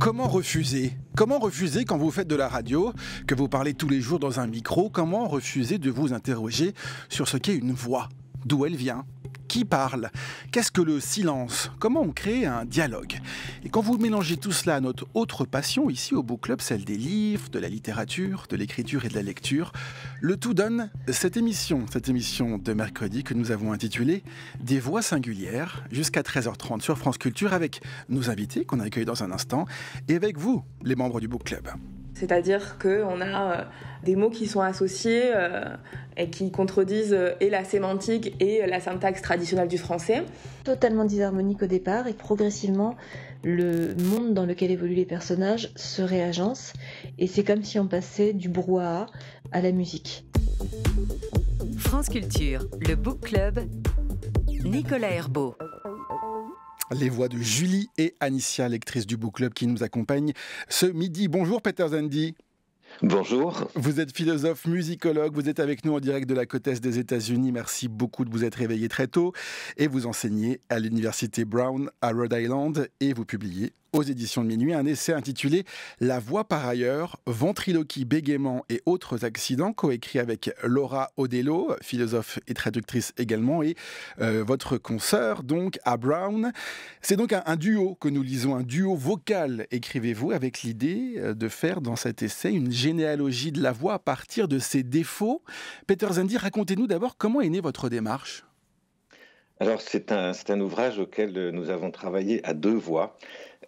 Comment refuser Comment refuser quand vous faites de la radio, que vous parlez tous les jours dans un micro Comment refuser de vous interroger sur ce qu'est une voix D'où elle vient qui parle Qu'est-ce que le silence Comment on crée un dialogue Et quand vous mélangez tout cela à notre autre passion ici au Book Club, celle des livres, de la littérature, de l'écriture et de la lecture, le tout donne cette émission, cette émission de mercredi que nous avons intitulée Des voix singulières jusqu'à 13h30 sur France Culture avec nos invités qu'on a accueille dans un instant et avec vous, les membres du Book Club. C'est-à-dire qu'on a euh, des mots qui sont associés euh, et qui contredisent euh, et la sémantique et la syntaxe traditionnelle du français. Totalement disharmonique au départ et progressivement, le monde dans lequel évoluent les personnages se réagence et c'est comme si on passait du brouhaha à la musique. France Culture, le Book Club, Nicolas Herbeau les voix de Julie et Anicia, lectrice du Book Club qui nous accompagne ce midi. Bonjour Peter Zandi. Bonjour. Vous êtes philosophe, musicologue, vous êtes avec nous en direct de la côte est des États-Unis. Merci beaucoup de vous être réveillé très tôt et vous enseignez à l'université Brown à Rhode Island et vous publiez aux éditions de minuit un essai intitulé La voix par ailleurs, ventriloquie, bégaiement et autres accidents, coécrit avec Laura Odello, philosophe et traductrice également, et euh, votre consoeur, donc, à Brown. C'est donc un, duo que nous lisons, un duo vocal, écrivez-vous, avec l'idée euh, de faire dans cet essai une généalogie de la voix à partir de ses défauts. Peter Zandi, racontez-nous d'abord comment est née votre démarche. Alors c'est un, un ouvrage auquel euh, nous avons travaillé à deux voix.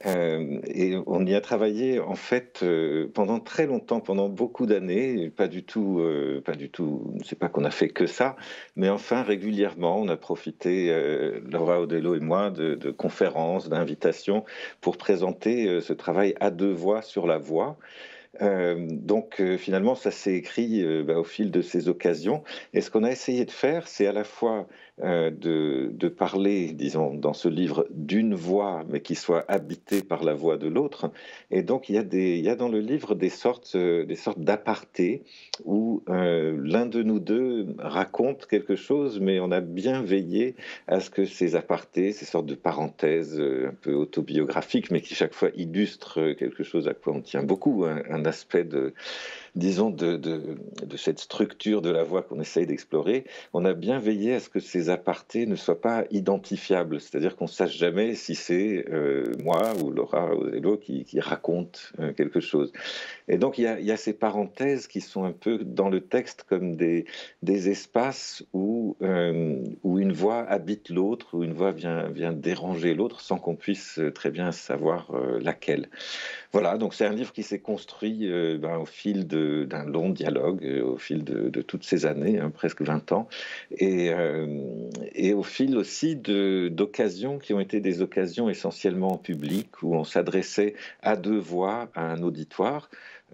Euh, et on y a travaillé en fait euh, pendant très longtemps, pendant beaucoup d'années. Pas du tout, euh, pas du tout. C'est pas qu'on a fait que ça, mais enfin régulièrement, on a profité Laura Odello et moi de, conférences, d'invitations pour présenter ce travail à deux voix sur la voix. donc finalement, ça s'est écrit bah, au fil de ces occasions. Et ce qu'on a essayé de faire, c'est à la fois euh, de, parler, disons, dans ce livre d'une voix, mais qui soit habitée par la voix de l'autre. Et donc, il y, a des, dans le livre des sortes, euh, des sortes d'apartés où euh, l'un de nous deux raconte quelque chose, mais on a bien veillé à ce que ces apartés, ces sortes de parenthèses un peu autobiographiques, mais qui chaque fois illustrent quelque chose à quoi on tient beaucoup, un aspect de disons, de, de, cette structure de la voix qu'on essaye d'explorer, on a bien veillé à ce que ces apartés ne soient pas identifiables, c'est-à-dire qu'on ne sache jamais si c'est euh, moi ou Laura ou qui, qui raconte euh, quelque chose. Et donc il y, a ces parenthèses qui sont un peu dans le texte comme des, des espaces où, euh, où une voix habite l'autre, où une voix vient, vient déranger l'autre sans qu'on puisse très bien savoir laquelle. Voilà, donc c'est un livre qui s'est construit ben, au fil de d'un long dialogue euh, au fil de, toutes ces années, hein, presque 20 ans, euh, et, au fil aussi d'occasions qui ont été des occasions essentiellement publiques, où on s'adressait à deux voix à un auditoire.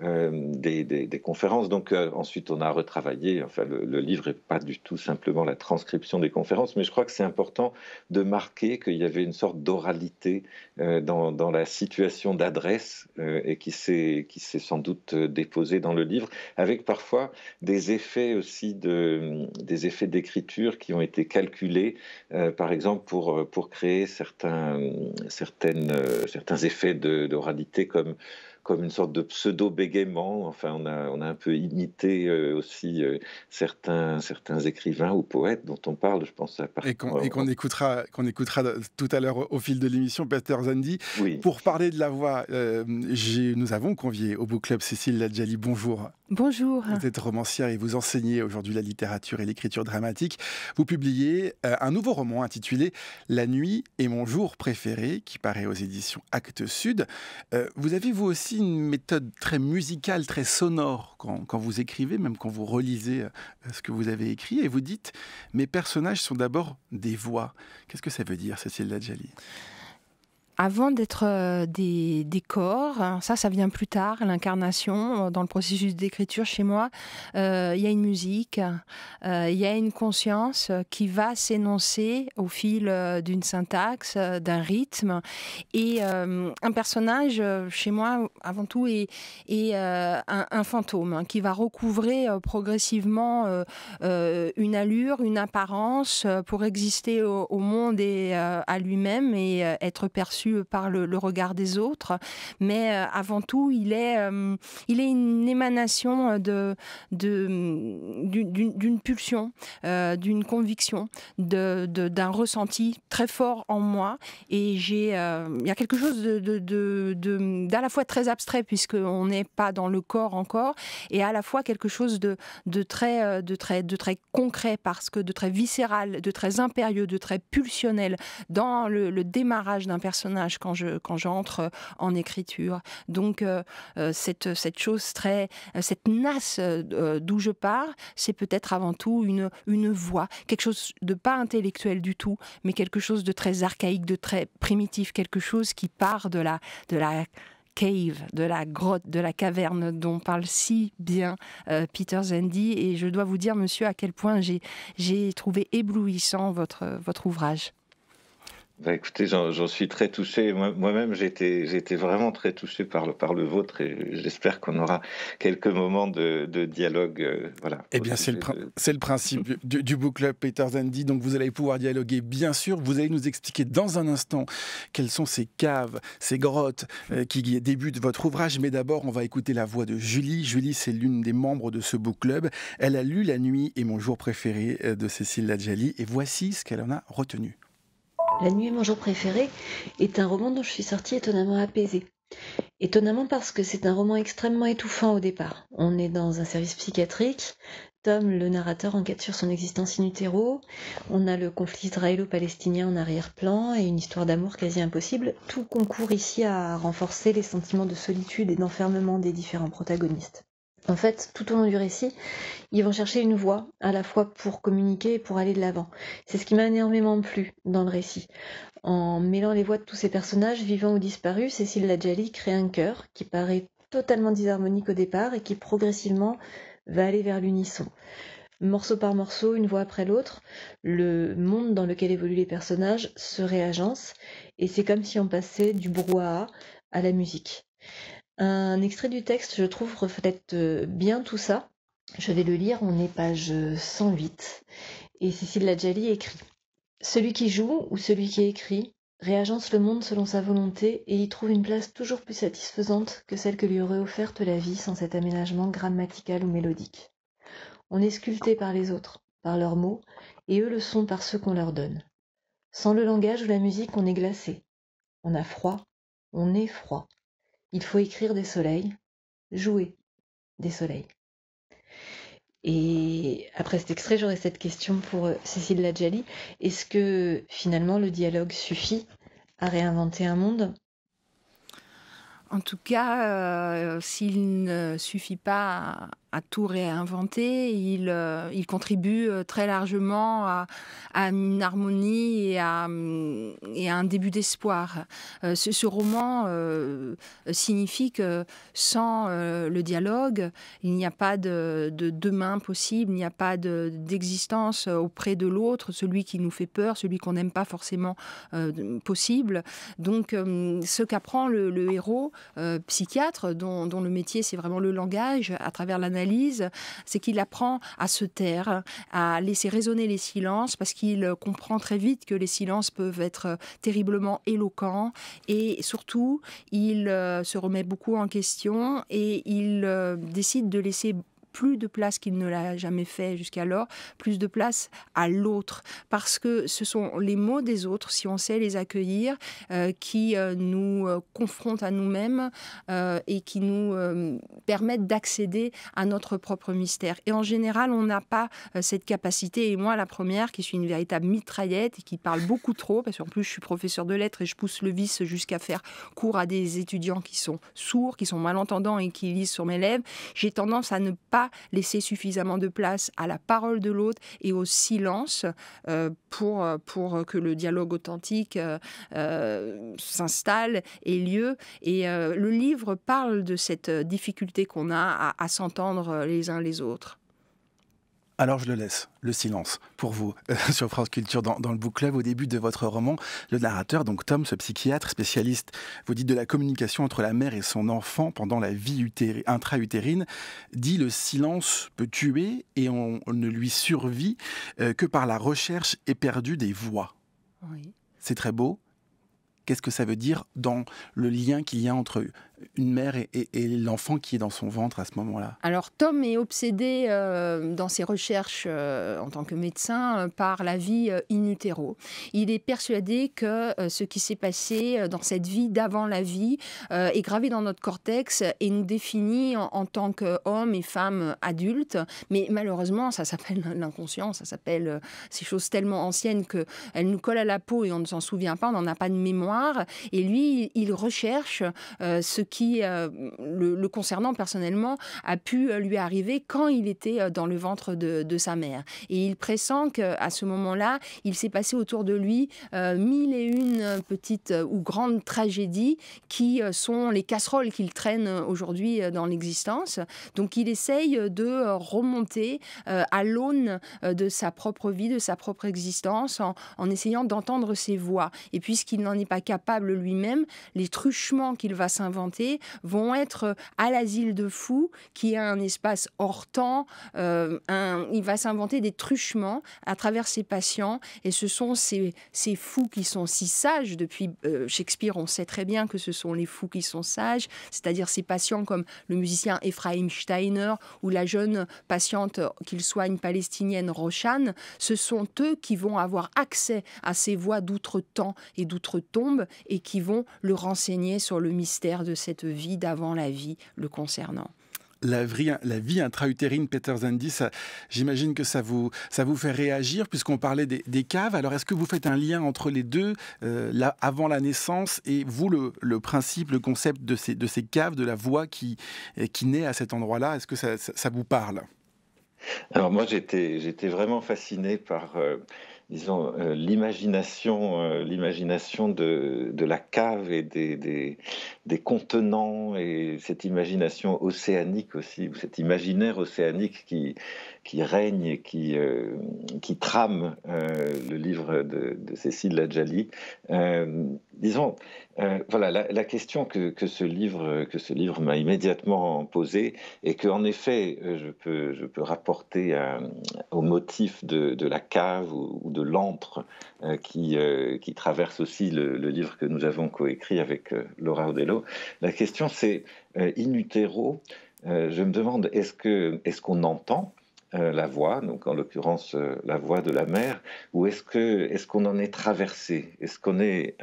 Euh, des, conférences. Donc euh, ensuite, on a retravaillé. Enfin, le, livre n'est pas du tout simplement la transcription des conférences, mais je crois que c'est important de marquer qu'il y avait une sorte d'oralité euh, dans, la situation d'adresse et qui s'est qui s'est sans doute déposée dans le livre, avec parfois des effets aussi de des effets d'écriture qui ont été calculés, par exemple pour pour créer certains certaines certains effets d'oralité comme comme une sorte de pseudo-bégaiement. Enfin, on a, on a un peu imité euh, aussi euh, certains, certains écrivains ou poètes dont on parle, je pense, à part... Et qu'on euh, écoutera, écoutera tout à l'heure au fil de l'émission, Peter Zandi. Pour parler de la voix, nous avons convié au Book Club Cécile Ladjali. Bonjour. Bonjour. Vous êtes romancière et vous enseignez aujourd'hui la littérature et l'écriture dramatique. Vous publiez un nouveau roman intitulé La nuit et mon jour préféré, qui paraît aux éditions Actes Sud. vous avez vous aussi une méthode très musicale, très sonore quand, vous écrivez, même quand vous relisez euh, ce que vous avez écrit, et vous dites, mes personnages sont d'abord des voix. Qu'est-ce que ça veut dire, Cécile Dadjali avant d'être euh, des, corps, hein, ça, ça vient plus tard, l'incarnation, euh, dans le processus d'écriture chez moi, euh, il y a une musique, il y a une conscience qui va s'énoncer au fil d'une syntaxe, d'un rythme. Et un personnage, chez moi, avant tout, est, un, fantôme hein, qui va recouvrer progressivement une allure, une apparence pour exister au monde et à lui-même et être perçu par le, regard des autres, mais euh, avant tout, il est, euh, il est une émanation de, mm, d'une, pulsion, euh, d'une conviction, de, d'un ressenti très fort en moi. Et j'ai, il y a quelque chose de, de, d'à la fois très abstrait, puisqu'on n'est pas dans le corps encore, et à la fois quelque chose de, de, très, de, très, de très concret, parce que de très viscéral, de très impérieux, de très pulsionnel dans le démarrage d'un personnage quand je quand j'entre euh, en écriture. Donc euh, euh, cette cette chose très cette nasse d'où je pars, c'est peut-être avant tout une une voix, quelque chose de pas intellectuel du tout, mais quelque chose de très archaïque, de très primitif, quelque chose qui part de la de la cave, de la grotte, de la caverne dont parle si bien Peter Zendi. Et je dois vous dire, monsieur, à quel point j'ai trouvé éblouissant votre, votre ouvrage. Bah, écoutez, j'en suis très touché. Moi-même, j'étais été vraiment très touché par le, vôtre et j'espère qu'on aura quelques moments de, dialogue. Euh, voilà. Eh bien, c'est le, principe du, book club Peter Zandi, Donc, vous allez pouvoir dialoguer, bien sûr. Vous allez nous expliquer dans un instant quelles sont ces caves, ces grottes euh, qui débutent votre ouvrage. Mais d'abord, on va écouter la voix de Julie. Julie, c'est l'une des membres de ce book club. Elle a lu La nuit et mon jour préféré euh, de Cécile Ladjali et voici ce qu'elle en a retenu. La nuit et mon jour préféré est un roman dont je suis sortie étonnamment apaisée. Étonnamment parce que c'est un roman extrêmement étouffant au départ. On est dans un service psychiatrique. Tom, le narrateur, enquête sur son existence in On a le conflit israélo-palestinien en arrière-plan et une histoire d'amour quasi impossible. Tout concourt ici à renforcer les sentiments de solitude et d'enfermement des différents protagonistes en fait, tout au long du récit, ils vont chercher une voix, à la fois pour communiquer et pour aller de l'avant. C'est ce qui m'a énormément plu dans le récit. En mêlant les voix de tous ces personnages, vivants ou disparus, Cécile Lajali crée un cœur qui paraît totalement disharmonique au départ et qui progressivement va aller vers l'unisson. Morceau par morceau, une voix après l'autre, le monde dans lequel évoluent les personnages se réagence et c'est comme si on passait du brouhaha à la musique. Un extrait du texte, je trouve, reflète euh, bien tout ça. Je vais le lire, on est page 108. Et Cécile Ladjali écrit Celui qui joue ou celui qui écrit réagence le monde selon sa volonté et y trouve une place toujours plus satisfaisante que celle que lui aurait offerte la vie sans cet aménagement grammatical ou mélodique. On est sculpté par les autres, par leurs mots, et eux le sont par ceux qu'on leur donne. Sans le langage ou la musique, on est glacé. On a froid, on est froid. Il faut écrire des soleils, jouer des soleils. Et après cet extrait, j'aurais cette question pour euh, Cécile Ladjali. Est-ce que finalement le dialogue suffit à réinventer un monde En tout cas, euh, s'il ne suffit pas à tout réinventer. Il, euh, il contribue euh, très largement à, une harmonie et à, un début d'espoir. Euh, ce, roman signifie que sans le dialogue, il n'y a pas de, demain possible, il n'y a pas d'existence auprès de l'autre, celui qui nous fait peur, celui qu'on n'aime pas forcément possible. Donc ce qu'apprend le, héros psychiatre, dont, dont, le métier c'est vraiment le langage, à travers la c'est qu'il apprend à se taire, à laisser résonner les silences, parce qu'il comprend très vite que les silences peuvent être euh, terriblement éloquents. Et surtout, il euh, se remet beaucoup en question et il euh, décide de laisser plus de place qu'il ne l'a jamais fait jusqu'alors, plus de place à l'autre, parce que ce sont les mots des autres, si on sait les accueillir, euh, qui euh, nous euh, confrontent à nous-mêmes et qui nous permettent d'accéder à notre propre mystère. Et en général, on n'a pas cette capacité, et moi la première, qui suis une véritable mitraillette et qui parle beaucoup trop, parce qu'en plus je suis professeur de lettres et je pousse le vice jusqu'à faire cours à des étudiants qui sont sourds, qui sont malentendants et qui lisent sur mes lèvres, j'ai tendance à ne pas laisser suffisamment de place à la parole de l'autre et au silence euh, pour, pour que le dialogue authentique euh, euh, s'installe et lieu. Et le livre parle de cette difficulté qu'on a à s'entendre les uns les autres. Alors je le laisse, le silence, pour vous, euh, sur France Culture, dans, le book club, au début de votre roman, le narrateur, donc Tom, ce psychiatre spécialiste, vous dites de la communication entre la mère et son enfant pendant la vie intra-utérine, dit le silence peut tuer et on, ne lui survit euh, que par la recherche éperdue des voix. C'est très beau. Qu'est-ce que ça veut dire dans le lien qu'il y a entre une mère et, l'enfant qui est dans son ventre à ce moment-là. Alors Tom est obsédé euh, dans ses recherches euh, en tant que médecin euh, par la vie in utero. Il est persuadé que ce qui s'est passé dans cette vie d'avant la vie est gravé dans notre cortex et nous définit en, en tant qu'homme et femme adultes. Mais malheureusement, ça s'appelle l'inconscient, ça s'appelle ces choses tellement anciennes qu'elles nous collent à la peau et on ne s'en souvient pas, on n'en a pas de mémoire. Et lui, il recherche ce qui, euh, le, concernant personnellement, a pu euh, lui arriver quand il était euh, dans le ventre de, sa mère. Et il pressent qu'à ce moment-là, il s'est passé autour de lui mille et une petites ou grandes tragédies qui sont les casseroles qu'il traîne aujourd'hui dans l'existence. Donc il essaye de remonter à l'aune de sa propre vie, de sa propre existence, en essayant d'entendre ses voix. Et puisqu'il n'en est pas capable lui-même, les truchements qu'il va s'inventer, vont être euh, à l'asile de fous, qui est un espace hors temps. Euh, un, il va s'inventer des truchements à travers ses patients. Et ce sont ces, fous qui sont si sages. Depuis euh, Shakespeare, on sait très bien que ce sont les fous qui sont sages, c'est-à-dire ces patients comme le musicien Ephraim Steiner ou la jeune patiente qu'il soigne palestinienne Rochane. Ce sont eux qui vont avoir accès à ces voix d'outre-temps et d'outre-tombe et qui vont le renseigner sur le mystère de ces cette vie d'avant la vie le concernant. La vie, la vie intra-utérine, Peter Zandi, j'imagine que ça vous, ça vous fait réagir, puisqu'on parlait des, caves. Alors, est-ce que vous faites un lien entre les deux, euh, là, avant la naissance, et vous, le, le, principe, le concept de ces, de ces caves, de la voix qui, euh, qui naît à cet endroit-là Est-ce que ça, ça, vous parle Alors, moi, j'étais vraiment fasciné par. Euh, disons, euh, l'imagination, euh, l'imagination de, de, la cave et des, des, des, contenants et cette imagination océanique aussi, cet imaginaire océanique qui, qui règne et qui, euh, qui trame le livre de, Cécile Ladjali. disons, voilà, la, question que, que ce livre, que ce livre m'a immédiatement posée et que, en effet, je peux, je peux rapporter au motif de, de la cave ou, ou de de l'antre euh, euh, qui, traverse aussi le, livre que nous avons coécrit avec euh, Laura Odello. La question c'est, in utero, je me demande, est-ce qu'on est qu'on entend la voix, donc en l'occurrence la voix de la mère, ou est-ce que est-ce qu'on en est traversé, est-ce qu'on est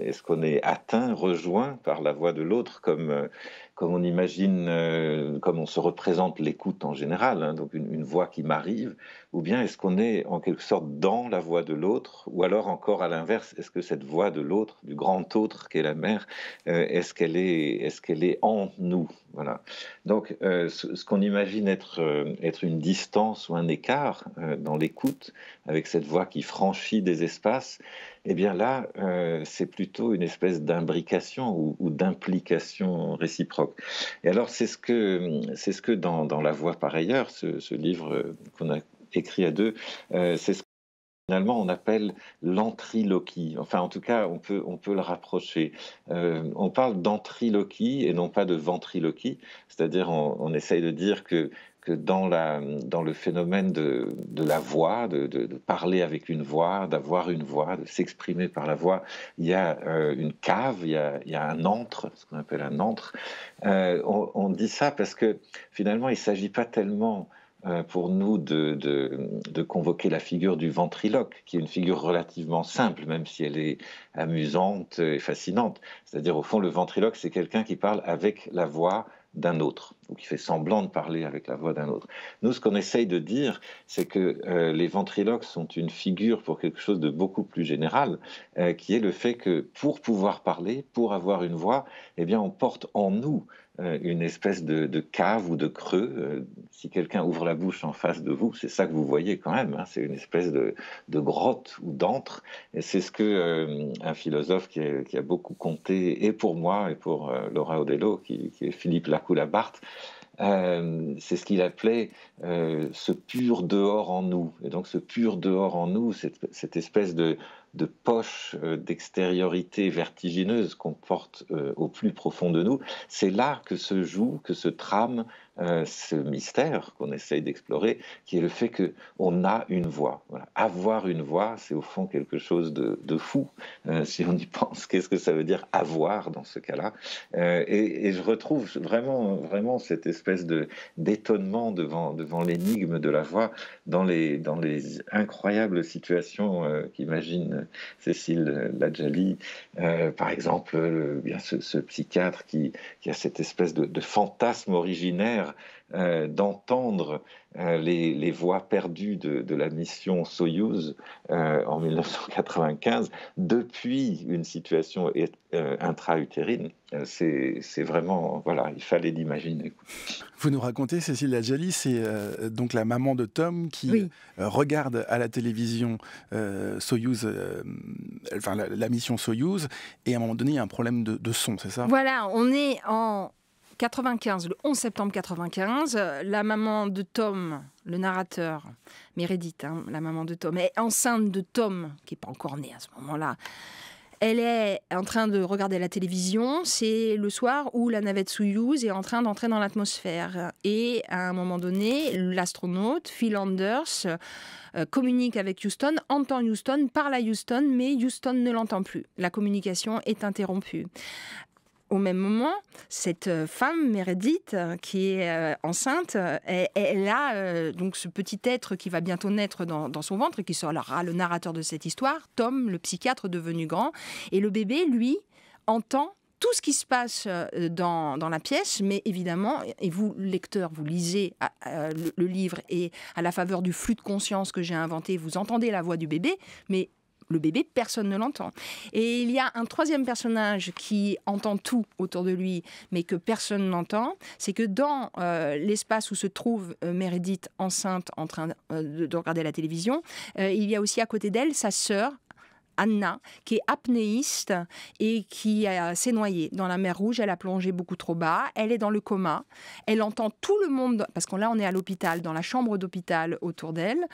est-ce qu'on est, atteint, rejoint par la voix de l'autre comme comme on imagine, comme on se représente l'écoute en général, hein, donc une, voix qui m'arrive, ou bien est-ce qu'on est en quelque sorte dans la voix de l'autre, ou alors encore à l'inverse, est-ce que cette voix de l'autre, du grand autre qui est la mer, euh, est-ce qu'elle est, est, qu'elle est en nous Voilà. Donc, euh, ce, qu'on imagine être, euh, être une distance ou un écart dans l'écoute, avec cette voix qui franchit des espaces, eh bien là, c'est plutôt une espèce d'imbrication ou, d'implication réciproque. Et alors, c'est ce que, c'est ce que dans, La Voix par ailleurs, ce livre qu'on a écrit à deux, euh, c'est ce finalement on appelle l'entriloquie. Enfin, en tout cas, on peut, on peut le rapprocher. Euh, on parle d'entriloquie et non pas de ventriloquie, c'est-à-dire on, essaye de dire que, que dans, la, dans le phénomène de, de la voix, de, de, parler avec une voix, d'avoir une voix, de s'exprimer par la voix, il y a euh, une cave, il y a, un antre, ce qu'on appelle un antre. on, on, dit ça parce que finalement, il ne s'agit pas tellement euh, pour nous de, convoquer la figure du ventriloque, qui est une figure relativement simple, même si elle est amusante et fascinante. C'est-à-dire, au fond, le ventriloque, c'est quelqu'un qui parle avec la voix d'un autre, ou qui fait semblant de parler avec la voix d'un autre. Nous, ce qu'on essaye de dire, c'est que euh, les ventriloques sont une figure pour quelque chose de beaucoup plus général, euh, qui est le fait que pour pouvoir parler, pour avoir une voix, eh bien, on porte en nous euh, une espèce de, cave ou de creux. Euh, si quelqu'un ouvre la bouche en face de vous, c'est ça que vous voyez quand même. Hein, c'est une espèce de, grotte ou d'antre. Et c'est ce que euh, un philosophe qui, a beaucoup compté, et pour moi, et pour Laura Odello, qui, est Philippe Lacoula euh, c'est ce qu'il appelait ce pur dehors en nous. Et donc ce pur dehors en nous, cette espèce de, de poche, euh, d'extériorité vertigineuse qu'on porte euh, au plus profond de nous, c'est là que se joue, que se trame euh, ce mystère qu'on essaye d'explorer, qui est le fait qu'on a une voix. Avoir une voix, c'est au fond quelque chose de, fou, euh, si on y pense. Qu'est-ce que ça veut dire avoir dans ce cas-là euh, et, je retrouve vraiment, vraiment cette espèce de, d'étonnement devant, devant l'énigme de la voix dans les, dans les incroyables situations qu'imagine Cécile Ladjali, par exemple, bien ce, psychiatre qui, a cette espèce de fantasme originaire euh, d'entendre euh, les, voix perdues de, la mission Soyouz euh, en 1995 depuis une situation intra-utérine. C'est vraiment, voilà, il fallait l'imaginer. Vous nous racontez, Cécile Adjali, c'est donc la maman de Tom qui regarde à la télévision Soyouz, enfin la, mission Soyouz, et à un moment donné, il y a un problème de, de son, c'est ça Voilà, on est en 95, le 11 septembre 95, euh, la maman de Tom, le narrateur, Meredith, hein, la maman de Tom, est enceinte de Tom, qui n'est pas encore né à ce moment-là. Elle est en train de regarder la télévision. C'est le soir où la navette Soyouz est en train d'entrer dans l'atmosphère. Et à un moment donné, l'astronaute Phil Anders euh, communique avec Houston, entend Houston, parle à Houston, mais Houston ne l'entend plus. La communication est interrompue au même moment, cette euh, femme, Meredith, euh, qui est euh, enceinte, elle, a donc ce petit être qui va bientôt naître dans, son ventre et qui sera le narrateur de cette histoire, Tom, le psychiatre devenu grand. Et le bébé, lui, entend tout ce qui se passe dans, la pièce, mais évidemment, et vous, lecteur, vous lisez le, le, livre et à la faveur du flux de conscience que j'ai inventé, vous entendez la voix du bébé, mais le bébé, personne ne l'entend. Et il y a un troisième personnage qui entend tout autour de lui, mais que personne n'entend. C'est que dans euh, l'espace où se trouve euh, Meredith enceinte en train euh, de, regarder la télévision, il y a aussi à côté d'elle sa sœur, Anna, qui est apnéiste et qui s'est noyée dans la mer Rouge. Elle a plongé beaucoup trop bas. Elle est dans le coma. Elle entend tout le monde, parce qu'on là, on est à l'hôpital, dans la chambre d'hôpital autour d'elle.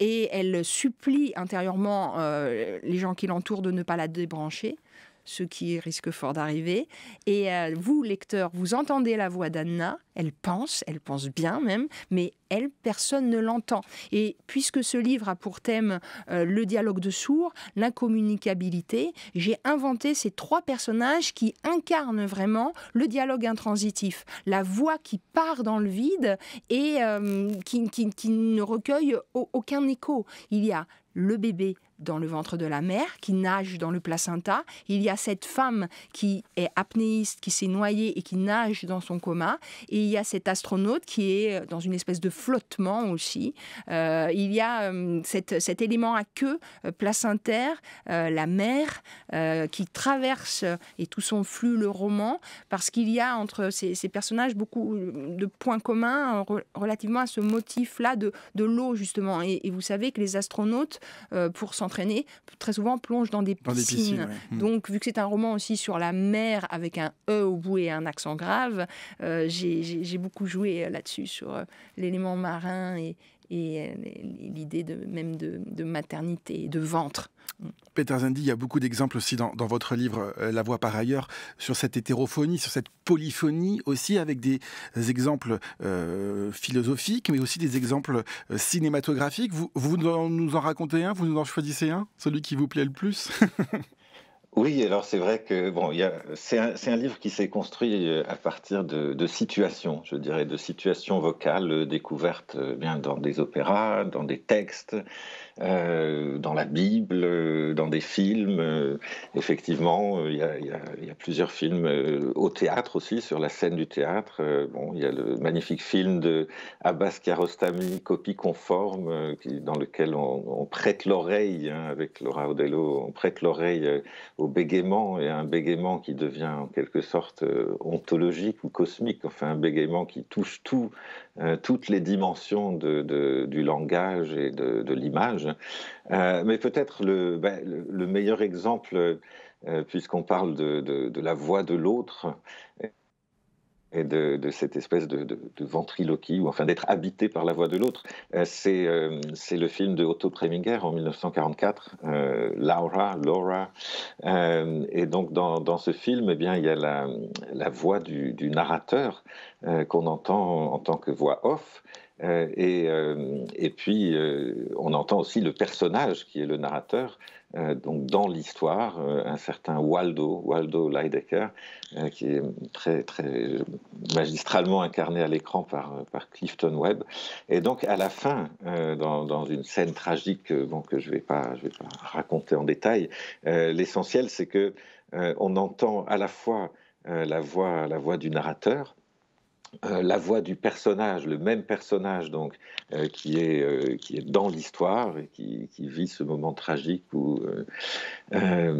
Et elle supplie intérieurement euh, les gens qui l'entourent de ne pas la débrancher ce qui risque fort d'arriver. Et euh, vous, lecteurs, vous entendez la voix d'Anna, elle pense, elle pense bien même, mais elle, personne ne l'entend. Et puisque ce livre a pour thème euh, le dialogue de sourds, l'incommunicabilité, j'ai inventé ces trois personnages qui incarnent vraiment le dialogue intransitif, la voix qui part dans le vide et euh, qui, ne recueille aucun écho. Il y a le bébé, dans le ventre de la mer, qui nage dans le placenta. Il y a cette femme qui est apnéiste, qui s'est noyée et qui nage dans son coma. Et il y a cet astronaute qui est euh, dans une espèce de flottement aussi. Euh, il y a euh, cet élément à queue placentaire, la mer qui traverse et tout son flux le roman, parce qu'il y a entre ces, personnages beaucoup de points communs relativement à ce motif-là de, de l'eau justement. Et, et, vous savez que les astronautes, pour s'entraîner, très souvent plonge dans des piscines. Hmm. Donc, vu que c'est un roman aussi sur la mer avec un E au bout et un accent grave, euh, j'ai beaucoup joué euh, là-dessus, sur euh, l'élément marin et, et, l'idée de, même de, maternité, de ventre. Peter Zandi, il y a beaucoup d'exemples aussi dans, votre livre euh, La voix par ailleurs, sur cette hétérophonie, sur cette polyphonie aussi, avec des exemples euh, philosophiques, mais aussi des exemples euh, cinématographiques. vous nous en racontez un, vous nous en choisissez un, celui qui vous plaît le plus Oui, alors c'est vrai que bon, c'est un, un, livre qui s'est construit euh, à partir de, de, situations, je dirais, de situations vocales euh, découvertes euh, bien dans des opéras, dans des textes, euh, dans la Bible, euh, dans des films. Euh, effectivement, il y, a, plusieurs films au théâtre aussi, sur la scène du théâtre. bon, il y a le magnifique film de Abbas Kiarostami, Copie conforme, dans lequel on, prête l'oreille, hein, avec Laura Odello, on prête l'oreille au bégaiement, et un bégaiement qui devient en quelque sorte ontologique ou cosmique, enfin un bégaiement qui touche tout euh, toutes les dimensions du langage et de, l'image. Euh, mais peut-être le, ben, meilleur exemple, euh, puisqu'on parle de, la voix de l'autre, et de, cette espèce de, ventriloquie, ou enfin d'être habité par la voix de l'autre. Euh, euh, c'est le film de Otto Preminger en 1944, euh, Laura, Laura. et donc dans, dans, ce film, eh bien, il y a la, la voix du, du narrateur qu'on entend en tant que voix off. et, et, puis, on entend aussi le personnage qui est le narrateur euh, donc dans l'histoire, euh, un certain Waldo, Waldo Leidecker, euh, qui est très, très magistralement incarné à l'écran par, Clifton Webb. Et donc à la fin, dans, une scène tragique que je ne vais, pas, je vais pas raconter en détail, l'essentiel c'est que on entend à la fois la voix, la voix du narrateur, euh, la voix du personnage, le même personnage donc euh, euh, qui, est, dans l'histoire et qui, vit ce moment tragique où, va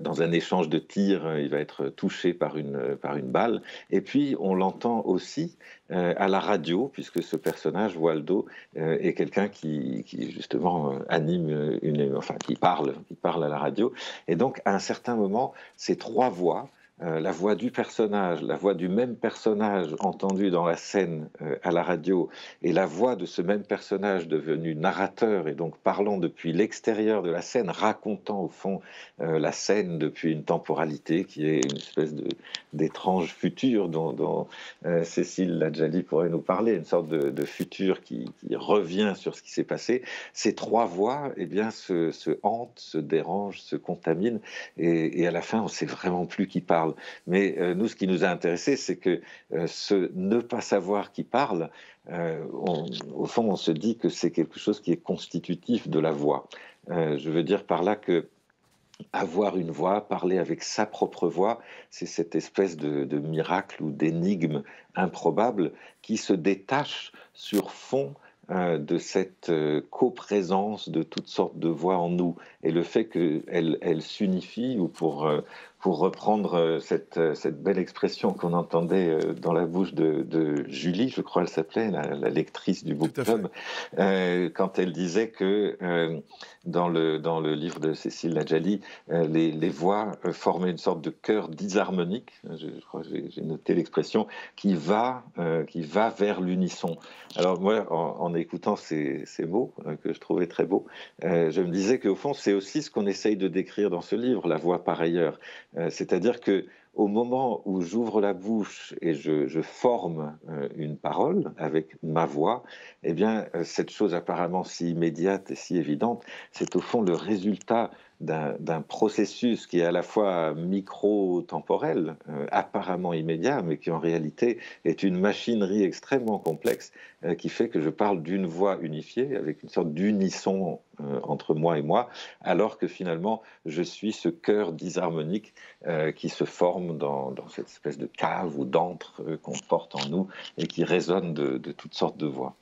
dans un échange de tirs, il va être touché par une, balle. Et puis on l'entend aussi à la radio puisque ce personnage Waldo est quelqu'un qui, qui, justement anime une, enfin qui parle, qui parle à la radio. Et donc à un certain moment, ces trois voix euh, la voix du personnage, la voix du même personnage entendu dans la scène euh, à la radio, et la voix de ce même personnage devenu narrateur et donc parlant depuis l'extérieur de la scène, racontant au fond euh, la scène depuis une temporalité qui est une espèce d'étrange futur dont, Cécile Ladjali pourrait nous parler, une sorte de, futur qui, revient sur ce qui s'est passé. Ces trois voix eh bien, se, hantent, se dérangent, se contaminent, et, et à la fin, on ne sait vraiment plus qui parle. Mais euh, nous, ce qui nous a intéressé, c'est que euh, ce ne pas savoir qui parle, euh, au fond, on se dit que c'est quelque chose qui est constitutif de la voix. je veux dire par là que avoir une voix, parler avec sa propre voix, c'est cette espèce de, miracle ou d'énigme improbable qui se détache sur fond de cette coprésence de toutes sortes de voix en nous et le fait qu'elle elle s'unifient, ou pour pour reprendre euh, euh, cette, belle expression qu'on entendait euh, dans la bouche de, Julie, je crois elle s'appelait, la, lectrice du book club, quand elle disait que dans, le, dans le livre de Cécile Nadjali, les, voix formaient une sorte de chœur disharmonique, hein, je, crois j'ai noté l'expression, qui, va qui va vers l'unisson. Alors moi, en, écoutant ces, ces mots, que je trouvais très beaux, je me disais qu'au fond, c'est aussi ce qu'on essaye de décrire dans ce livre, la voix par ailleurs euh, c'est-à-dire que au moment où j'ouvre la bouche et je, forme euh, une parole avec ma voix, eh bien, euh, cette chose apparemment si immédiate et si évidente, c'est au fond le résultat d'un processus qui est à la fois micro-temporel, euh, apparemment immédiat, mais qui en réalité est une machinerie extrêmement complexe euh, qui fait que je parle d'une voix unifiée, avec une sorte d'unisson euh, entre moi et moi, alors que finalement je suis ce cœur disharmonique qui se forme dans, cette espèce de cave ou d'antre qu'on porte en nous et qui résonne de toutes sortes de voix.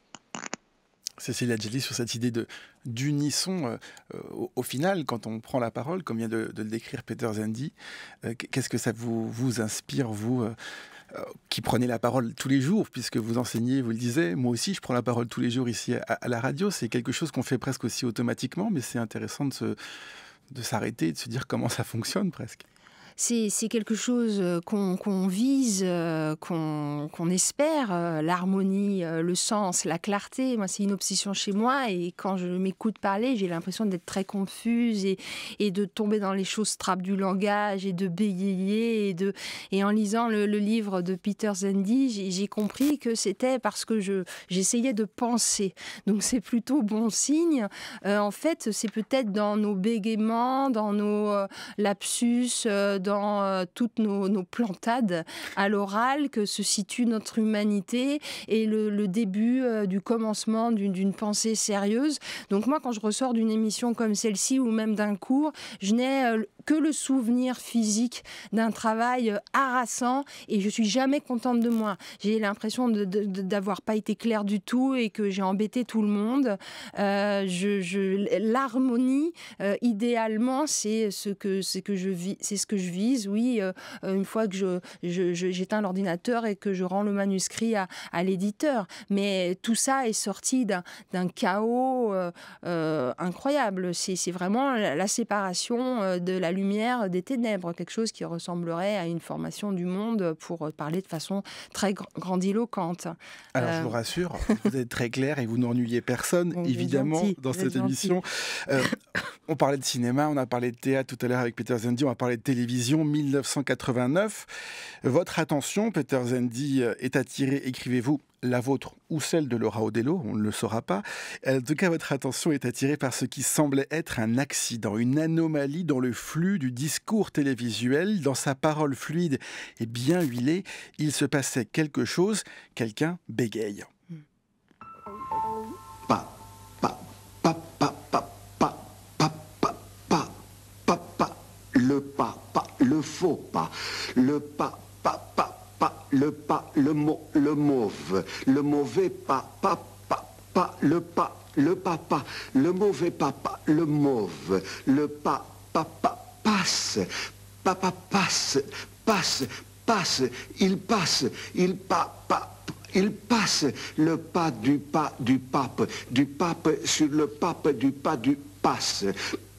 Cécile Adjeli sur cette idée de d'unisson euh, euh, au, final quand on prend la parole, comme vient de, le décrire Peter Zandi. Euh, qu'est-ce que ça vous, vous inspire, vous qui prenez la parole tous les jours, puisque vous enseignez, vous le disiez, moi aussi je prends la parole tous les jours ici à, la radio, c'est quelque chose qu'on fait presque aussi automatiquement, mais c'est intéressant de s'arrêter de et de se dire comment ça fonctionne presque c'est quelque chose euh, qu'on vise, euh, qu'on espère, euh, l'harmonie, le sens, la clarté. Moi, c'est une obsession chez moi et quand je m'écoute parler, j'ai l'impression d'être très confuse et, et, de tomber dans les choses trappes du langage et de bégayer. Et, de, et en lisant le, livre de Peter Zendi, j'ai compris que c'était parce que j'essayais de penser. Donc, c'est plutôt bon signe. en fait, c'est peut-être dans nos bégaiements, dans nos lapsus, dans euh, toutes nos, plantades à l'oral que se situe notre humanité et le début euh, du commencement d'une pensée sérieuse. Donc moi, quand je ressors d'une émission comme celle-ci ou même d'un cours, je n'ai euh, que le souvenir physique d'un travail euh, harassant et je suis jamais contente de moi. J'ai l'impression d'avoir pas été claire du tout et que j'ai embêté tout le monde. Euh, je, L'harmonie, euh, idéalement, c'est ce que, c'est que je vis, c'est ce que je vise. Oui, une fois que j'éteins je, j'éteins l'ordinateur et que je rends le manuscrit à, l'éditeur, mais tout ça est sorti d'un chaos incroyable. C'est vraiment la, la séparation de la lumière des ténèbres, quelque chose qui ressemblerait à une formation du monde pour euh, parler de façon très grandiloquente. Alors je euh, vous rassure, vous êtes très clair et vous n'ennuyez personne, évidemment, dans cette émission. Euh, on parlait de cinéma, on a parlé de théâtre tout à l'heure avec Peter Zendi, on a parlé de télévision 1989. Votre attention, Peter Zendi, est attirée, écrivez-vous, la vôtre ou celle de Laura Odello, on ne le saura pas. En tout cas, votre attention est attirée par ce qui semblait être un accident, une anomalie dans le flux du discours télévisuel, dans sa parole fluide et bien huilée. Il se passait quelque chose, quelqu'un bégaye. Pas, pas, pas, pas, pas, le pas, pas, le faux pas, le pas, pas, pas, pas, le pas, le mot, le mauve, le mauvais pas, pas, pas, le pas, le papa, le mauvais papa, le mauve, le pas, papa, passe, papa passe, passe, passe, il passe, il pas, il passe le pas du pas du pape, du pape sur le pape du pas du passe.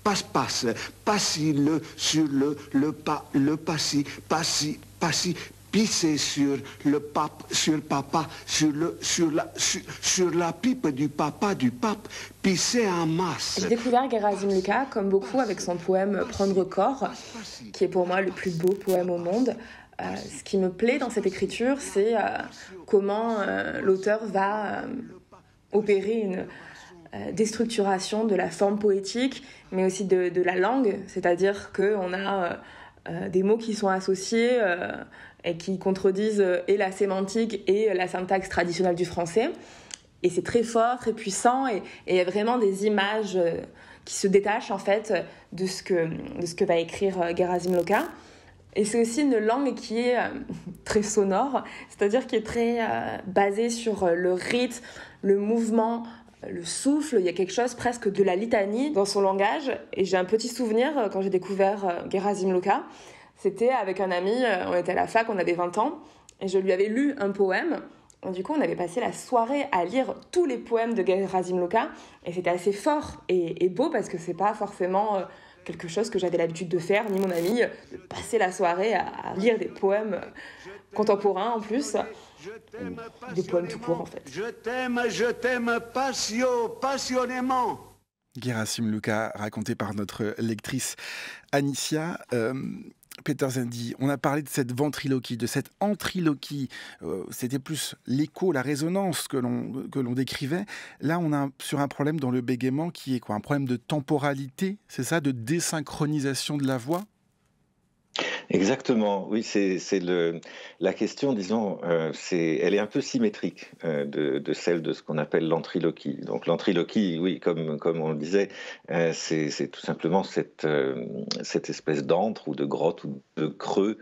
Passe, passe, passe le sur le, le pas, le passi, passi, passi, pisser sur le pape, sur papa, sur, le, sur, la, sur, la pipe du papa du pape, pisser en masse. J'ai découvert Gerasim Lucas, comme beaucoup, avec son poème Prendre corps, qui est pour moi le plus beau poème au monde. Euh, ce qui me plaît dans cette écriture, c'est euh, comment euh, l'auteur va opérer une déstructuration de la forme poétique, mais aussi de, de la langue, c'est-à-dire qu'on a des mots qui sont associés et qui contredisent euh, et la sémantique et euh, la syntaxe traditionnelle du français. Et c'est très fort, très puissant, et il y a vraiment des images euh, qui se détachent en fait de ce que, va écrire Gerasim Loka. Et c'est aussi une langue qui est très sonore, c'est-à-dire qui est très basée sur le rythme, le mouvement, le souffle. Il y a quelque chose presque de la litanie dans son langage. Et j'ai un petit souvenir quand j'ai découvert Gerasim Loka. C'était avec un ami, euh, on était à la fac, on avait 20 ans, et je lui avais lu un poème. Du coup, on avait passé la soirée à lire tous les poèmes de Gerasim Luka, et c'était assez fort et, beau parce que c'est pas forcément euh, quelque chose que j'avais l'habitude de faire, ni mon ami, euh, de passer la soirée à lire des poèmes contemporains en plus. Des poèmes tout courts, en fait. Je t'aime, je t'aime passionnément. Gerasim Luka, raconté par notre lectrice Anicia. Peter Zendi, on a parlé de cette ventriloquie, de cette entriloquie, euh, C'était plus l'écho, la résonance que l'on décrivait. Là, on a sur un problème dans le bégaiement qui est quoi Un problème de temporalité, c'est ça De désynchronisation de la voix Exactement, oui, c'est la question, disons, euh, elle est un peu symétrique euh, de, celle de ce qu'on appelle l'antriloquie. Donc l'antriloquie, oui, comme, comme on le disait, euh, c'est tout simplement cette, cette espèce d'antre ou de grotte ou de creux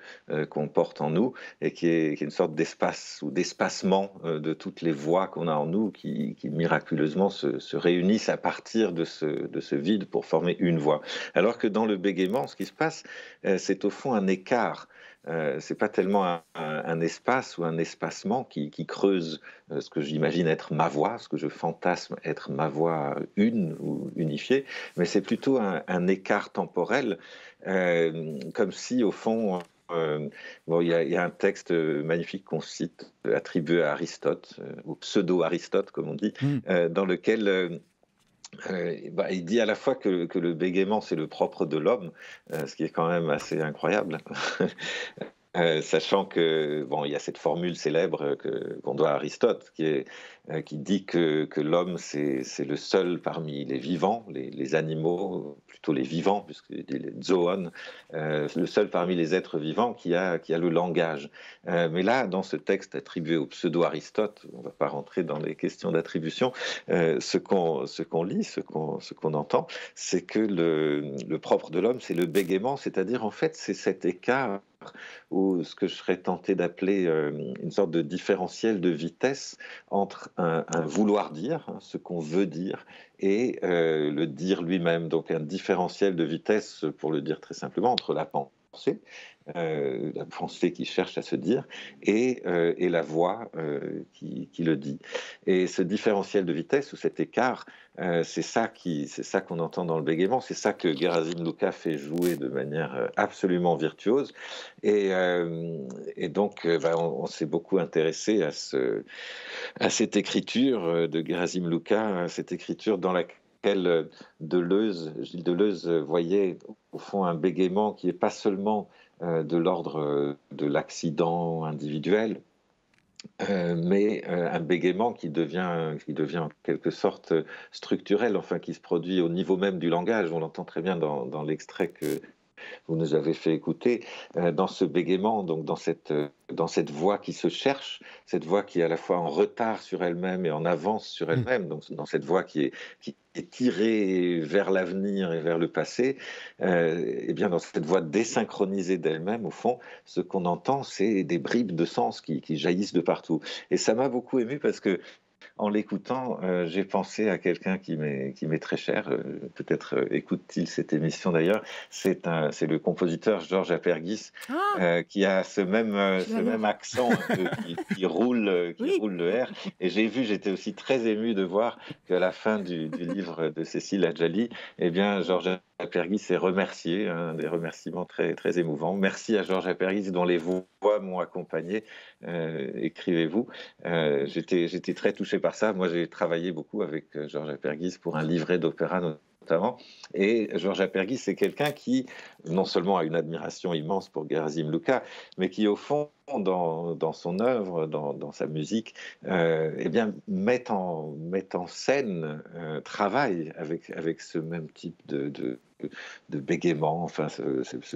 qu'on porte en nous et qui est, une sorte d'espace ou d'espacement de toutes les voix qu'on a en nous qui, miraculeusement se, réunissent à partir de ce, de ce vide pour former une voix. Alors que dans le bégaiement, ce qui se passe, c'est au fond un écart. Euh, c'est pas tellement un, espace ou un espacement qui, creuse euh, ce que j'imagine être ma voix, ce que je fantasme être ma voix une ou unifiée, mais c'est plutôt un, écart temporel, euh, comme si au fond. Euh, il y, a un texte magnifique qu'on cite, attribué à Aristote, ou pseudo-Aristote comme on dit, hmm. dans lequel euh, bah, il dit à la fois que, le bégaiement, c'est le propre de l'homme, euh, ce qui est quand même assez incroyable. Euh, sachant que il y a cette formule célèbre euh, qu'on doit à Aristote, qui, euh, dit que, l'homme c'est le seul parmi les vivants, les, animaux, plutôt les vivants, puisque dit les le seul parmi les êtres vivants qui a, qui a le langage. mais là, dans ce texte attribué au pseudo-Aristote, on ne va pas rentrer dans les questions d'attribution, ce qu'on lit, ce qu'on entend, c'est que le propre de l'homme, c'est le bégaiement, c'est-à-dire en fait c'est cet écart ou ce que je serais tenté d'appeler euh, une sorte de différentiel de vitesse entre un, vouloir dire, hein, ce qu'on veut dire, et euh, le dire lui-même. Donc un différentiel de vitesse, pour le dire très simplement, entre la pensée français, euh, la pensée qui cherche à se dire, et, euh, et la voix euh, qui, qui, le dit. Et ce différentiel de vitesse ou cet écart, c'est ça qui, c'est ça qu'on entend dans le bégaiement, c'est ça que Gerasim Luca fait jouer de manière absolument virtuose. Et, et donc, bah, on, s'est beaucoup intéressé à, ce, à cette écriture de Gerasim Luca, cette écriture dans la lequel euh, Deleuze, Gilles Deleuze euh, voyait au fond un bégaiement qui n'est pas seulement euh, de l'ordre de l'accident individuel, mais un bégaiement qui devient, qui devient en quelque sorte structurel, enfin qui se produit au niveau même du langage. On l'entend très bien dans l'extrait que, vous nous avez fait écouter, euh, dans ce bégaiement, donc dans cette, euh, dans cette voix qui se cherche, cette voix qui est à la fois en retard sur elle-même et en avance sur mm. elle-même, donc dans cette voix qui est, qui est tirée vers l'avenir et vers le passé, et euh, eh bien dans cette voix désynchronisée d'elle-même, au fond, ce qu'on entend, c'est des bribes de sens qui, jaillissent de partout. Et ça m'a beaucoup ému parce que en l'écoutant, euh, j'ai pensé à quelqu'un qui m'est très cher, euh, peut-être euh, écoute-t-il cette émission d'ailleurs, c'est le compositeur Georges Apergis ah. qui a ce même, accent qui, roule, qui le R. Et j'ai vu, j'étais aussi très ému de voir qu'à la fin du, livre de Cécile Adjali, eh bien, Georges Apergis est remercié, hein, des remerciements très, très émouvants. Merci à Georges Apergis dont les voix m'ont accompagné euh, écrivez-vous. Euh, j'étais très touché par ça. Moi, j'ai travaillé beaucoup avec euh, Georges Aperguis pour un livret d'opéra notamment. Et Georges Aperguis, c'est quelqu'un qui, non seulement a une admiration immense pour Gerasim Luca, mais qui, au fond, dans, son œuvre, dans, sa musique, euh, eh bien, mettent en, en scène, euh, travaillent avec, avec ce même type de, de bégaiement, enfin ce,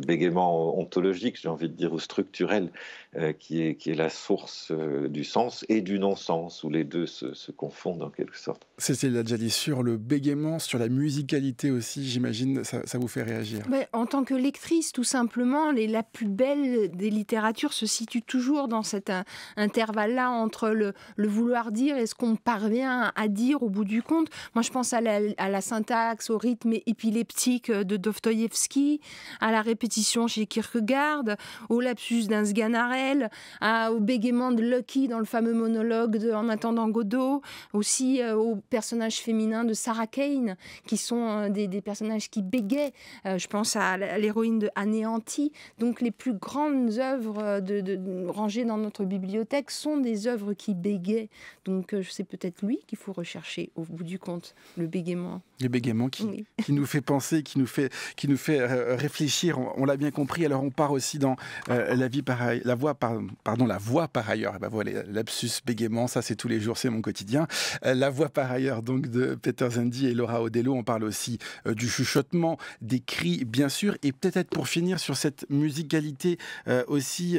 bégaiement ontologique, j'ai envie de dire, ou structurel, euh, qui, est, qui est la source euh, du sens et du non-sens, où les deux se, confondent en quelque sorte. Cécile l'a déjà dit, sur le bégaiement, sur la musicalité aussi, j'imagine, ça, ça, vous fait réagir. en tant que lectrice, tout simplement, les, la plus belle des littératures se situe toujours dans cet euh, intervalle-là entre le, le, vouloir dire et ce qu'on parvient à dire au bout du compte. Moi, je pense à la, à la syntaxe, au rythme épileptique de Dostoïevski, à la répétition chez Kierkegaard, au lapsus d'un Sganarelle, au bégaiement de Lucky dans le fameux monologue de En attendant Godot, aussi au euh, aux personnages féminins de Sarah Kane, qui sont euh, des, personnages qui bégaient. je pense à l'héroïne de Anéanti. Donc les plus grandes œuvres de, rangées dans notre bibliothèque sont des œuvres qui bégaient. Donc euh, c'est peut-être lui qu'il faut rechercher au bout du compte, le bégaiement. Le bégaiement qui, nous fait penser, qui nous fait, qui nous fait euh, réfléchir. On, l'a bien compris. Alors on part aussi dans euh, la vie par la voix, par, pardon, la voix par ailleurs. Et eh ben voilà, lapsus bégaiement, ça c'est tous les jours, c'est mon quotidien. Euh, la voix par ailleurs, donc de Peter Zendi et Laura Odello. On parle aussi du chuchotement, des cris, bien sûr, et peut-être pour finir sur cette musicalité aussi,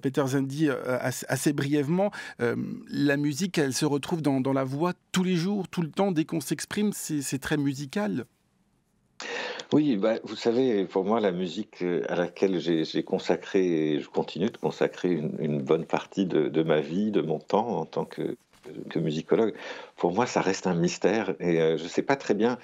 Peter Zendi assez, brièvement, la musique, elle se retrouve dans, dans, la voix tous les jours, tout le temps, dès qu'on s'exprime, c'est très musical. Oui, bah, vous savez, pour moi, la musique euh, à laquelle j'ai consacré, et je continue de consacrer une, bonne partie de, ma vie, de mon temps en tant que, musicologue, pour moi, ça reste un mystère et euh, je ne sais pas très bien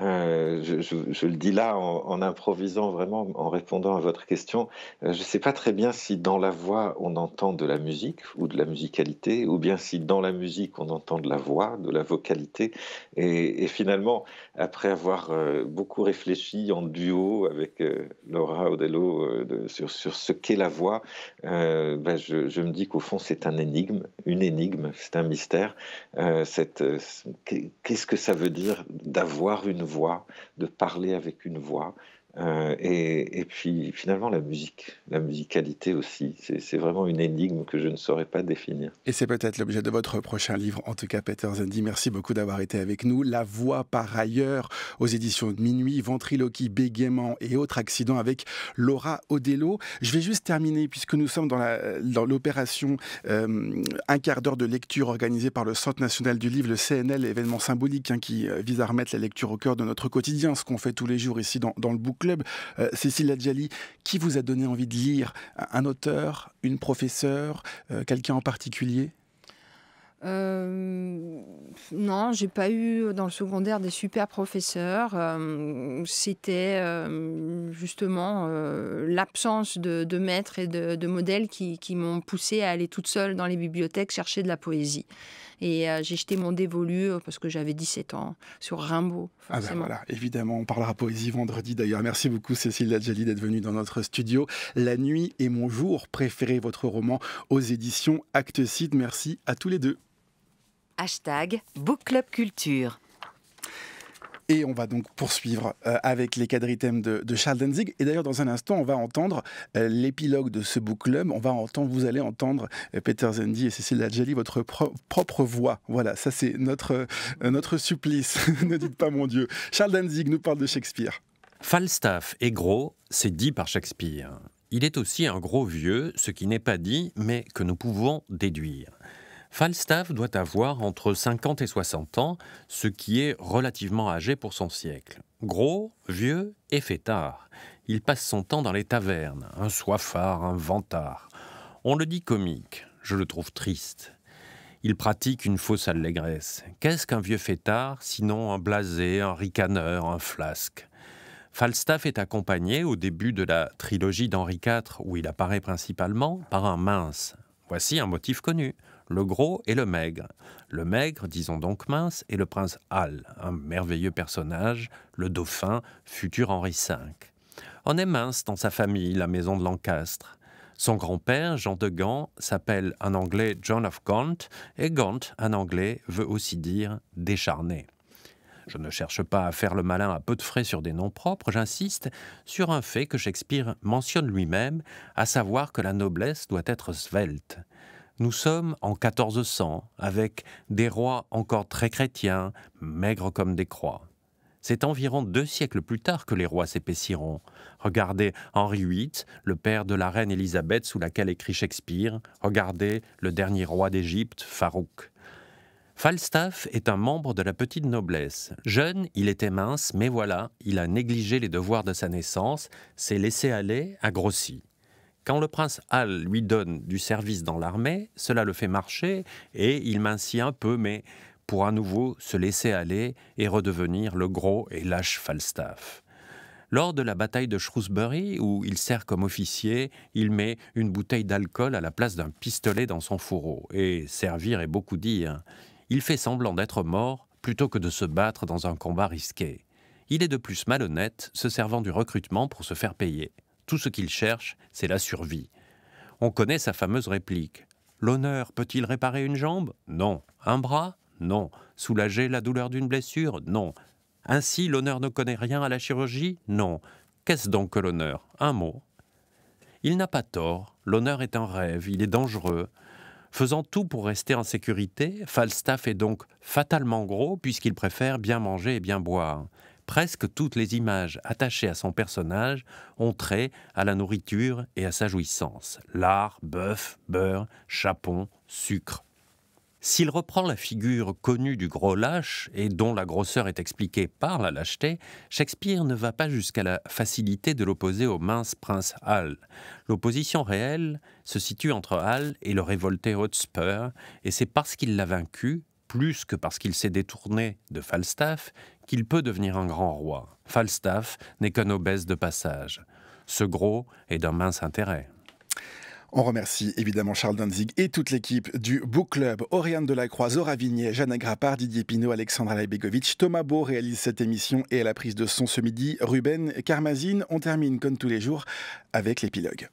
euh, je, le dis là en, improvisant vraiment, en répondant à votre question, euh, je ne sais pas très bien si dans la voix on entend de la musique ou de la musicalité, ou bien si dans la musique on entend de la voix, de la vocalité. Et, finalement, après avoir euh, beaucoup réfléchi en duo avec Laura Odello sur, ce qu'est la voix, ben, je, je, me dis qu'au fond c'est un énigme, une énigme, c'est un mystère. Qu'est-ce que ça veut dire d'avoir une voix, de parler avec une voix, euh, et, puis finalement la musique, la musicalité aussi, c'est vraiment une énigme que je ne saurais pas définir. Et c'est peut-être l'objet de votre prochain livre, en tout cas Peter Zendi, merci beaucoup d'avoir été avec nous. La voix par ailleurs aux éditions de Minuit, Ventriloquie, Bégaiement et autres accidents avec Laura Odello. Je vais juste terminer puisque nous sommes dans l'opération dans euh, un quart d'heure de lecture organisée par le Centre national du livre, le CNL, événement symbolique hein, qui euh, vise à remettre la lecture au cœur de notre quotidien, ce qu'on fait tous les jours ici dans, dans le boucle. Euh, Cécile Adjali, qui vous a donné envie de lire Un auteur, une professeure, euh, quelqu'un en particulier euh, non, j'ai pas eu dans le secondaire des super professeurs. Euh, c'était euh, justement euh, l'absence de, maîtres et de, modèles qui, m'ont poussé à aller toute seule dans les bibliothèques chercher de la poésie. Et j'ai jeté mon dévolu parce que j'avais 17 ans sur Rimbaud. Ah ben voilà, évidemment, on parlera poésie vendredi d'ailleurs. Merci beaucoup Cécile Adjali d'être venue dans notre studio. La nuit et mon jour, préférez votre roman aux éditions Actes Merci à tous les deux hashtag Book Club Culture. Et on va donc poursuivre euh, avec les quadrithèmes de, de Charles Danzig. Et d'ailleurs, dans un instant, on va entendre euh, l'épilogue de ce book club. On va entendre, vous allez entendre euh, Peter Zendi et Cécile Adjali, votre propre voix. Voilà, ça c'est notre, notre supplice. ne dites pas mon Dieu. Charles Danzig nous parle de Shakespeare. Falstaff est gros, c'est dit par Shakespeare. Il est aussi un gros vieux, ce qui n'est pas dit, mais que nous pouvons déduire. Falstaff doit avoir entre 50 et 60 ans, ce qui est relativement âgé pour son siècle. Gros, vieux et fêtard. Il passe son temps dans les tavernes, un soifard, un vantard. On le dit comique, je le trouve triste. Il pratique une fausse allégresse. Qu'est-ce qu'un vieux fêtard, sinon un blasé, un ricaneur, un flasque Falstaff est accompagné, au début de la trilogie d'Henri IV, où il apparaît principalement, par un mince. Voici un motif connu le gros et le maigre. Le maigre, disons donc mince, est le prince Hal, un merveilleux personnage, le dauphin, futur Henri V. On est mince dans sa famille, la maison de Lancastre. Son grand-père, Jean de Gant, s'appelle en anglais John of Gaunt, et Gant, un anglais, veut aussi dire décharné. Je ne cherche pas à faire le malin à peu de frais sur des noms propres, j'insiste sur un fait que Shakespeare mentionne lui-même, à savoir que la noblesse doit être svelte. Nous sommes en 1400, avec des rois encore très chrétiens, maigres comme des croix. C'est environ deux siècles plus tard que les rois s'épaissiront. Regardez Henri VIII, le père de la reine Élisabeth sous laquelle écrit Shakespeare. Regardez le dernier roi d'Égypte, Farouk. Falstaff est un membre de la petite noblesse. Jeune, il était mince, mais voilà, il a négligé les devoirs de sa naissance, s'est laissé aller, a grossi. Quand le prince Hal lui donne du service dans l'armée, cela le fait marcher et il mincie un peu, mais pour à nouveau se laisser aller et redevenir le gros et lâche Falstaff. Lors de la bataille de Shrewsbury, où il sert comme officier, il met une bouteille d'alcool à la place d'un pistolet dans son fourreau. Et servir est beaucoup dire. Il fait semblant d'être mort plutôt que de se battre dans un combat risqué. Il est de plus malhonnête, se servant du recrutement pour se faire payer. Tout ce qu'il cherche, c'est la survie. On connaît sa fameuse réplique. L'honneur peut-il réparer une jambe Non. Un bras Non. Soulager la douleur d'une blessure Non. Ainsi, l'honneur ne connaît rien à la chirurgie Non. Qu'est-ce donc que l'honneur Un mot. Il n'a pas tort, l'honneur est un rêve, il est dangereux. Faisant tout pour rester en sécurité, Falstaff est donc fatalement gros puisqu'il préfère bien manger et bien boire. Presque toutes les images attachées à son personnage ont trait à la nourriture et à sa jouissance. Lard, bœuf, beurre, chapon, sucre. S'il reprend la figure connue du gros lâche et dont la grosseur est expliquée par la lâcheté, Shakespeare ne va pas jusqu'à la facilité de l'opposer au mince prince Hal. L'opposition réelle se situe entre Hal et le révolté Hotspur, et c'est parce qu'il l'a vaincu, plus que parce qu'il s'est détourné de Falstaff, qu'il peut devenir un grand roi. Falstaff n'est qu'un obèse de passage. Ce gros est d'un mince intérêt. On remercie évidemment Charles Danzig et toute l'équipe du Book Club. Oriane Delacroix, Zora Vignier, Jeanne Agrappard, Didier Pinot, Alexandra Leibegovic, Thomas Beau réalise cette émission et à la prise de son ce midi, Ruben Carmazine. On termine comme tous les jours avec l'épilogue.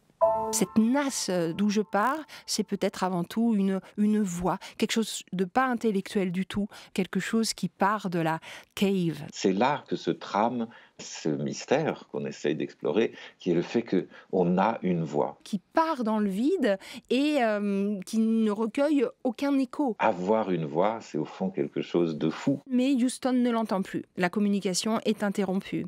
Cette nasse euh, d'où je pars, c'est peut-être avant tout une, voix, quelque chose de pas intellectuel du tout, quelque chose qui part de la cave. C'est là que se trame ce mystère qu'on essaye d'explorer, qui est le fait que on a une voix qui part dans le vide et euh, qui ne recueille aucun écho. Avoir une voix, c'est au fond quelque chose de fou. Mais Houston ne l'entend plus. La communication est interrompue.